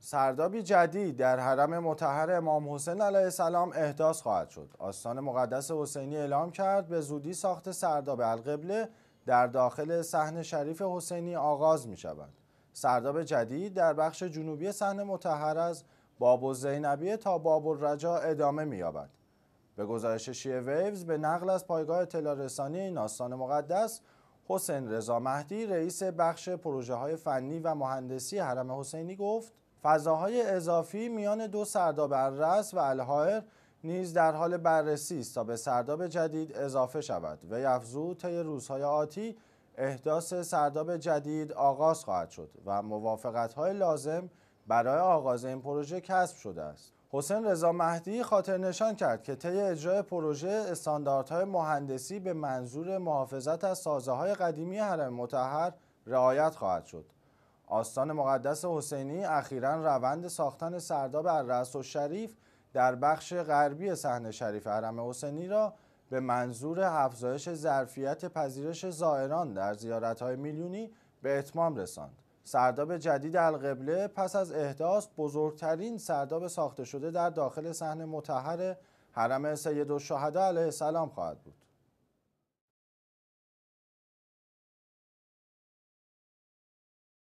سردابی جدید در حرم متحر امام حسین علیه السلام احداث خواهد شد. آستان مقدس حسینی اعلام کرد به زودی ساخت سرداب القبله در داخل سحن شریف حسینی آغاز می شود. سرداب جدید در بخش جنوبی سحن متحر از باب نبی تا باب رجا ادامه می یابد. به گزارش شیعه ویوز به نقل از پایگاه اطلاع رسانی این آستان مقدس حسین رضا مهدی رئیس بخش پروژه های فنی و مهندسی حرم حسینی گفت فضاهای اضافی میان دو سرداب الرس و الهایر نیز در حال بررسی است تا به سرداب جدید اضافه شود و افزود طی روزهای آتی احداث سرداب جدید آغاز خواهد شد و های لازم برای آغاز این پروژه کسب شده است. حسین رضا مهدی خاطر نشان کرد که طی اجرای پروژه استانداردهای مهندسی به منظور محافظت از سازه های قدیمی حرم متحر رعایت خواهد شد. آستان مقدس حسینی اخیرا روند ساختن سرداب الرأس و شریف در بخش غربی صحنه شریف حرم حسینی را به منظور افزایش ظرفیت پذیرش زائران در زیارت‌های میلیونی به اتمام رساند. سرداب جدید القبله پس از احداث بزرگترین سرداب ساخته شده در داخل سحن متحر حرم سید و علیه السلام خواهد بود.